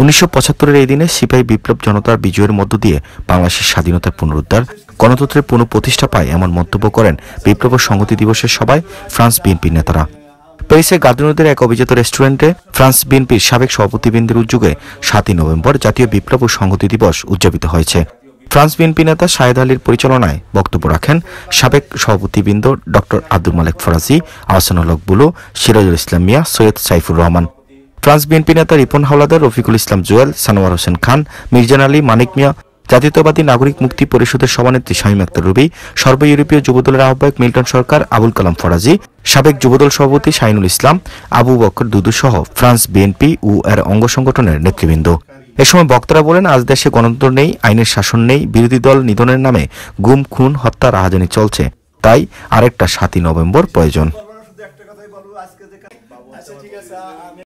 উনিশশো পঁচাত্তরের এই দিনে সিপাহী বিপ্লব জনতার বিজয়ের মধ্য দিয়ে বাংলাদেশের স্বাধীনতার পুনরুদ্ধার গণতন্ত্রের পুনঃপ্রতিষ্ঠা পায় এমন মন্তব্য করেন বিপ্লব ও সংহতি দিবসের সবাই ফ্রান্স বিএনপির নেতারা প্যারিসে গার্ডেনদের এক অভিজাত রেস্টুরেন্টে ফ্রান্স বিএনপির সাবেক সভাপতিবৃন্দের উদ্যোগে সাতই নভেম্বর জাতীয় বিপ্লব ও সংহতি দিবস উদযাপিত হয়েছে ফ্রান্স বিএনপি নেতা শাহেদ আলীর পরিচালনায় বক্তব্য রাখেন সাবেক সভাপতিবৃন্দ ডক্টর আব্দুল মালেক ফরাজি আহসানুল হক বুলু সিরাজুল ইসলাম মিয়া সৈয়দ সাইফুর রহমান ফ্রান্স বিএনপি নেতা রিপন হাওলাদার রফিকুল ইসলাম জুয়েল সানোয়ার হোসেন খান মির্জান আলী মানিক মিয়া জাতীয়তাবাদী নাগরিক মুক্তি পরিষদের সভানেত্রী শাহিম আক্তার রবি সর্ব ইউরোপীয় যুবদলের আহ্বায়ক মিল্টন সরকার আবুল কালাম ফরাজি সাবেক যুবদল সভাপতি শাহিনুল ইসলাম আবু বকর দুদু সহ ফ্রান্স বিএনপি ও এর অঙ্গ সংগঠনের নেতৃবৃন্দ এ সময় বক্তারা বলেন আজ দেশে গণতন্ত্র নেই আইনের শাসন নেই বিরোধী দল নিধনের নামে গুম খুন হত্যা রাহাজানি চলছে তাই আরেকটা সাতই নভেম্বর প্রয়োজন আচ্ছা,